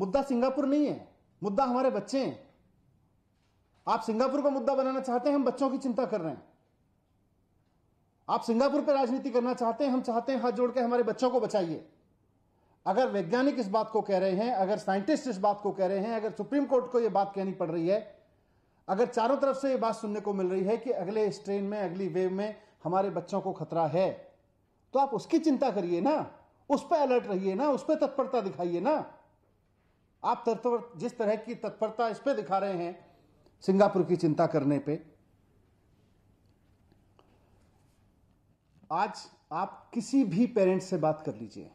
मुद्दा सिंगापुर नहीं है मुद्दा हमारे बच्चे हैं आप सिंगापुर को मुद्दा बनाना चाहते हैं हम बच्चों की चिंता कर रहे हैं आप सिंगापुर पर राजनीति करना चाहते हैं हम चाहते हैं हाथ जोड़ के हमारे बच्चों को बचाइए अगर वैज्ञानिक इस बात को कह रहे हैं अगर साइंटिस्ट इस बात को कह रहे हैं अगर सुप्रीम कोर्ट को यह बात कहनी पड़ रही है अगर चारों तरफ से यह बात सुनने को मिल रही है कि अगले स्ट्रेन में अगली वेव में हमारे बच्चों को खतरा है तो आप उसकी चिंता करिए ना उस पर अलर्ट रहिए ना उस पर तत्परता दिखाइए ना आप तत्पर जिस तरह की तत्परता इस पे दिखा रहे हैं सिंगापुर की चिंता करने पे आज आप किसी भी पेरेंट्स से बात कर लीजिए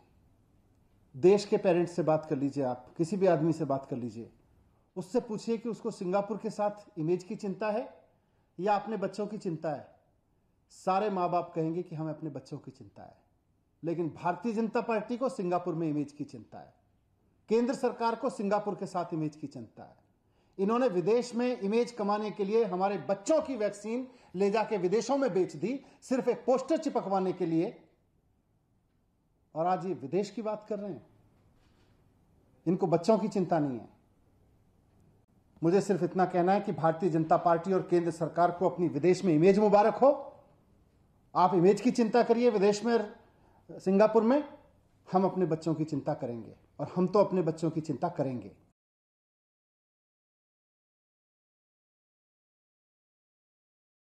देश के पेरेंट्स से बात कर लीजिए आप किसी भी आदमी से बात कर लीजिए उससे पूछिए कि उसको सिंगापुर के साथ इमेज की चिंता है या अपने बच्चों की चिंता है सारे माँ बाप कहेंगे कि हमें अपने बच्चों की चिंता है लेकिन भारतीय जनता पार्टी को सिंगापुर में इमेज की चिंता है केंद्र सरकार को सिंगापुर के साथ इमेज की चिंता है इन्होंने विदेश में इमेज कमाने के लिए हमारे बच्चों की वैक्सीन ले जाके विदेशों में बेच दी सिर्फ एक पोस्टर चिपकवाने के लिए और आज ये विदेश की बात कर रहे हैं इनको बच्चों की चिंता नहीं है मुझे सिर्फ इतना कहना है कि भारतीय जनता पार्टी और केंद्र सरकार को अपनी विदेश में इमेज मुबारक हो आप इमेज की चिंता करिए विदेश में सिंगापुर में हम अपने बच्चों की चिंता करेंगे और हम तो अपने बच्चों की चिंता करेंगे